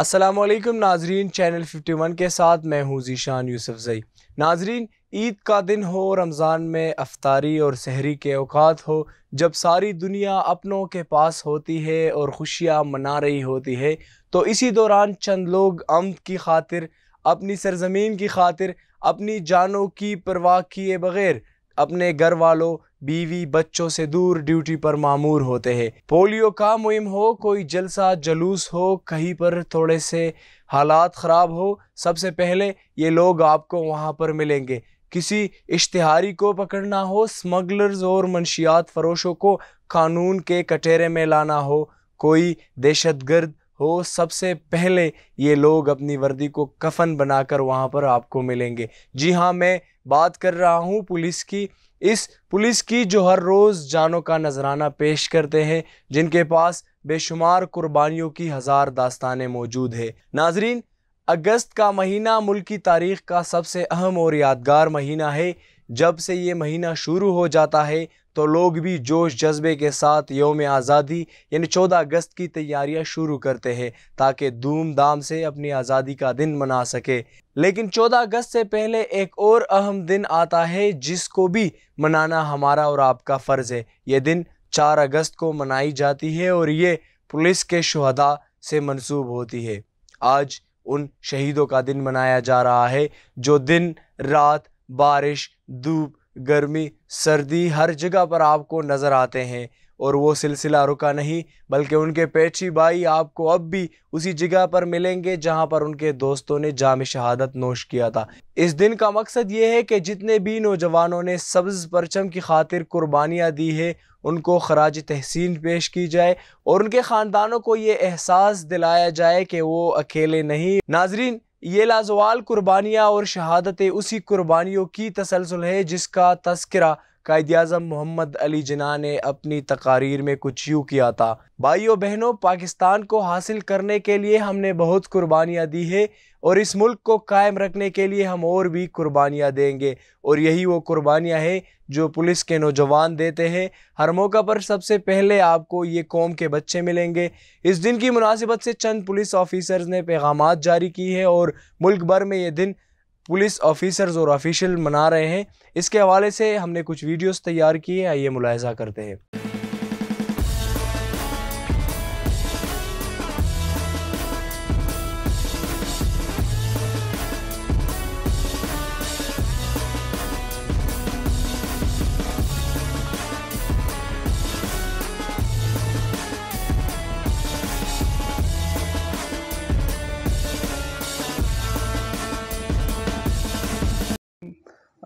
असलम नाजरीन चैनल 51 के साथ मैं हूँ जीशान यूसुफ़ई नाजरीन ईद का दिन हो रमज़ान में अफ्तारी और सहरी के अवकात हो जब सारी दुनिया अपनों के पास होती है और खुशियाँ मना रही होती है तो इसी दौरान चंद लोग अम की खातिर अपनी सरजमीन की खातिर अपनी जानों की परवाह किए बग़ैर अपने घर वालों बीवी बच्चों से दूर ड्यूटी पर मामूर होते हैं पोलियो का मुहिम हो कोई जलसा जलूस हो कहीं पर थोड़े से हालात ख़राब हो सबसे पहले ये लोग आपको वहाँ पर मिलेंगे किसी इश्तहारी को पकड़ना हो स्मगलर्स और मनशियात फरोशों को कानून के कटेरे में लाना हो कोई दहशत गर्द हो सबसे पहले ये लोग अपनी वर्दी को कफन बनाकर वहाँ पर आपको मिलेंगे जी हाँ मैं बात कर रहा हूँ पुलिस की इस पुलिस की जो हर रोज़ जानों का नजराना पेश करते हैं जिनके पास बेशुमार कुर्बानियों की हज़ार दास्तानें मौजूद है नाजरीन अगस्त का महीना मुल्क की तारीख का सबसे अहम और यादगार महीना है जब से ये महीना शुरू हो जाता है तो लोग भी जोश जज्बे के साथ योम आज़ादी यानी 14 अगस्त की तैयारियां शुरू करते हैं ताकि धूमधाम से अपनी आज़ादी का दिन मना सके लेकिन 14 अगस्त से पहले एक और अहम दिन आता है जिसको भी मनाना हमारा और आपका फ़र्ज़ है ये दिन 4 अगस्त को मनाई जाती है और ये पुलिस के शहदा से मनसूब होती है आज उन शहीदों का दिन मनाया जा रहा है जो दिन रात बारिश धूप गर्मी सर्दी हर जगह पर आपको नज़र आते हैं और वो सिलसिला रुका नहीं बल्कि उनके पेची भाई आपको अब भी उसी जगह पर मिलेंगे जहां पर उनके दोस्तों ने जाम शहादत नोश किया था इस दिन का मकसद ये है कि जितने भी नौजवानों ने सब्ज़ परचम की खातिर कुर्बानियाँ दी है उनको खराज तहसीन पेश की जाए और उनके ख़ानदानों को ये एहसास दिलाया जाए कि वो अकेले नहीं नाजरीन ये लाजवाल कुर्बानियाँ और शहादतें उसी कुर्बानियों की तसलसल है जिसका तस्करा कायद अजम मोहम्मद अली जना ने अपनी तकारीर में कुछ यूँ किया था भाइयों बहनों पाकिस्तान को हासिल करने के लिए हमने बहुत कुर्बानियाँ दी है और इस मुल्क को कायम रखने के लिए हम और भी कुर्बानियाँ देंगे और यही वो कुर्बानियाँ हैं जो पुलिस के नौजवान देते हैं हर मौका पर सबसे पहले आपको ये कौम के बच्चे मिलेंगे इस दिन की मुनासिबत से चंद पुलिस ऑफिसर्स ने पैगाम जारी की है और मुल्क भर में ये दिन पुलिस ऑफिसर्स और ऑफिशियल मना रहे हैं इसके हवाले से हमने कुछ वीडियोस तैयार किए आइए मुलायजा करते हैं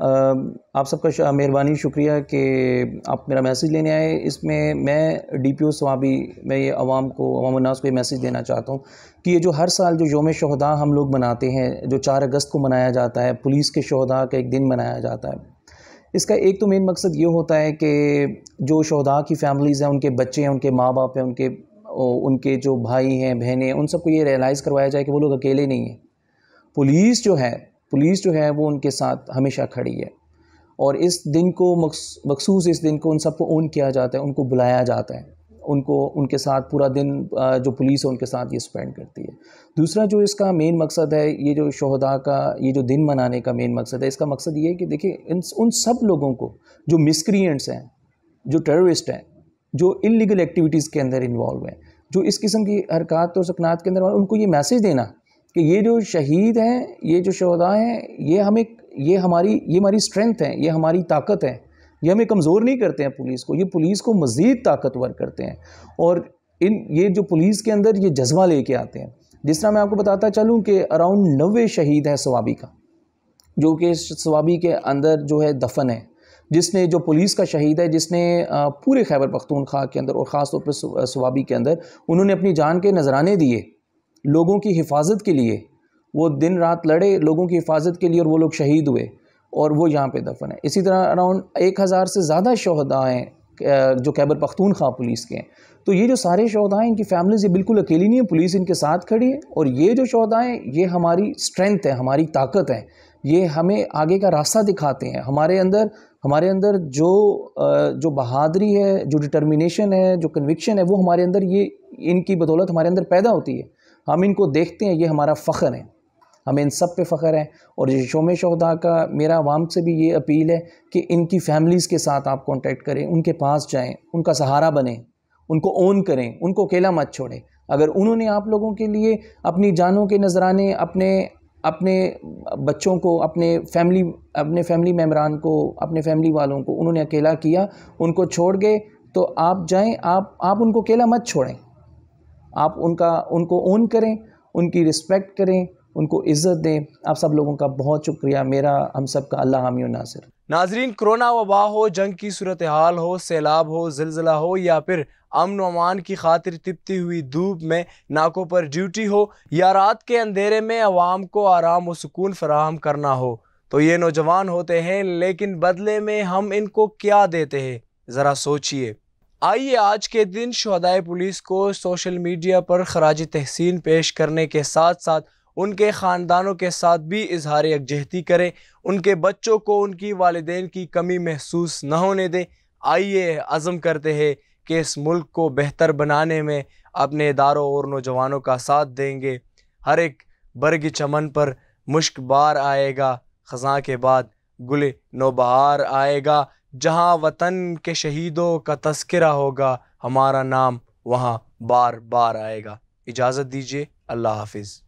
आप सबका मेहरबानी शुक्रिया कि आप मेरा मैसेज लेने आए इसमें मैं डी पी ओ सवाबी मैं ये आवाम को अवाम नाज को ये मैसेज देना चाहता हूँ कि ये जो हर साल जो योम शहदा हम लोग मनाते हैं जो चार अगस्त को मनाया जाता है पुलिस के शहदा का एक दिन मनाया जाता है इसका एक तो मेन मकसद ये होता है कि जो शहदा की फैमिलीज़ हैं उनके बच्चे हैं उनके माँ बाप हैं उनके उनके जो भाई हैं बहनें हैं उन सबको ये रियलाइज़ करवाया जाए कि वो लोग अकेले नहीं हैं पुलिस जो है पुलिस जो है वो उनके साथ हमेशा खड़ी है और इस दिन को मखसूस इस दिन को उन सबको ऑन किया जाता है उनको बुलाया जाता है उनको उनके साथ पूरा दिन जो पुलिस है उनके साथ ये स्पेंड करती है दूसरा जो इसका मेन मकसद है ये जो शहदा का ये जो दिन मनाने का मेन मकसद है इसका मकसद ये है कि देखिए इन उन सब लोगों को जो मिसक्रियंट्स हैं जो टेररिस्ट हैं जो इलीगल एक्टिविटीज़ के अंदर इन्वॉल्व हैं जो इस किस्म की हरकत और सकनात के अंदर उनको ये मैसेज देना कि ये जो शहीद हैं ये जो शहदा हैं ये हमें ये हमारी ये हमारी स्ट्रेंथ है ये हमारी ताकत है ये हमें कमज़ोर नहीं करते हैं पुलिस को ये पुलिस को मज़ीद ताकतवर करते हैं और इन ये जो पुलिस के अंदर ये जज्बा लेके आते हैं जिस तरह मैं आपको बताता चलूँ कि अराउंड नबे शहीद हैं सवाबी का जो कि सवाबी के अंदर जो है दफन है जिसने जो पुलिस का शहीद है जिसने पूरे खैबर पख्तूनख्वा के अंदर और ख़ास तौर पर सवाबी के अंदर उन्होंने अपनी जान के नजराने दिए लोगों की हिफाजत के लिए वो दिन रात लड़े लोगों की हिफाजत के लिए और वो लोग शहीद हुए और वो यहाँ पे दफन है इसी तरह अराउंड एक हज़ार से ज़्यादा शहदा हैं जो कैबर पख्तूनख्वा पुलिस के हैं तो ये जो सारे शहदा हैं इनकी फैमिलीज ये बिल्कुल अकेली नहीं है पुलिस इनके साथ खड़ी है और ये जो शहदा हैं ये हमारी स्ट्रेंथ है हमारी ताकत है ये हमें आगे का रास्ता दिखाते हैं हमारे अंदर हमारे अंदर जो जो बहादरी है जो डिटर्मिनेशन है जो कन्विक्शन है वो हमारे अंदर ये इनकी बदौलत हमारे अंदर पैदा होती है हम इनको देखते हैं ये हमारा फ़ख्र है हमें इन सब पे फ़ख्र है और शोम शहदा का मेरा आवाम से भी ये अपील है कि इनकी फैमिलीज़ के साथ आप कांटेक्ट करें उनके पास जाएं उनका सहारा बने उनको ओन करें उनको अकेला मत छोड़ें अगर उन्होंने आप लोगों के लिए अपनी जानों के नजराने अपने अपने बच्चों को अपने फैमिली अपने फैमिली मेम्बरान को अपने फैमिली वालों को उन्होंने अकेला किया उनको छोड़ गए तो आप जाएं आप आप उनको अकेला मत छोड़ें आप उनका उनको ओन करें उनकी रिस्पेक्ट करें उनको इज़्ज़त दें आप सब लोगों का बहुत शुक्रिया मेरा हम सब का अल्लाह हामी नासिर नाजरीन कोरोना वबा हो जंग की सूरत हाल हो सैलाब हो जिलजिला हो या फिर अमन अमान की खातिर तिपती हुई धूप में नाकों पर ड्यूटी हो या रात के अंधेरे में आवाम को आराम व सुकून फराहम करना हो तो ये नौजवान होते हैं लेकिन बदले में हम इनको क्या देते हैं ज़रा सोचिए आइए आज के दिन शहदाय पुलिस को सोशल मीडिया पर खराज तहसीन पेश करने के साथ साथ उनके ख़ानदानों के साथ भी इजहार यकजहती करें उनके बच्चों को उनकी वालदेन की कमी महसूस न होने दें आइए आज़म करते हैं कि इस मुल्क को बेहतर बनाने में अपने इदारों और नौजवानों का साथ देंगे हर एक बर्ग चमन पर मुश्क बार आएगा ख़जा के बाद गुल नोबहार आएगा जहाँ वतन के शहीदों का तस्करा होगा हमारा नाम वहाँ बार बार आएगा इजाज़त दीजिए अल्लाह हाफिज़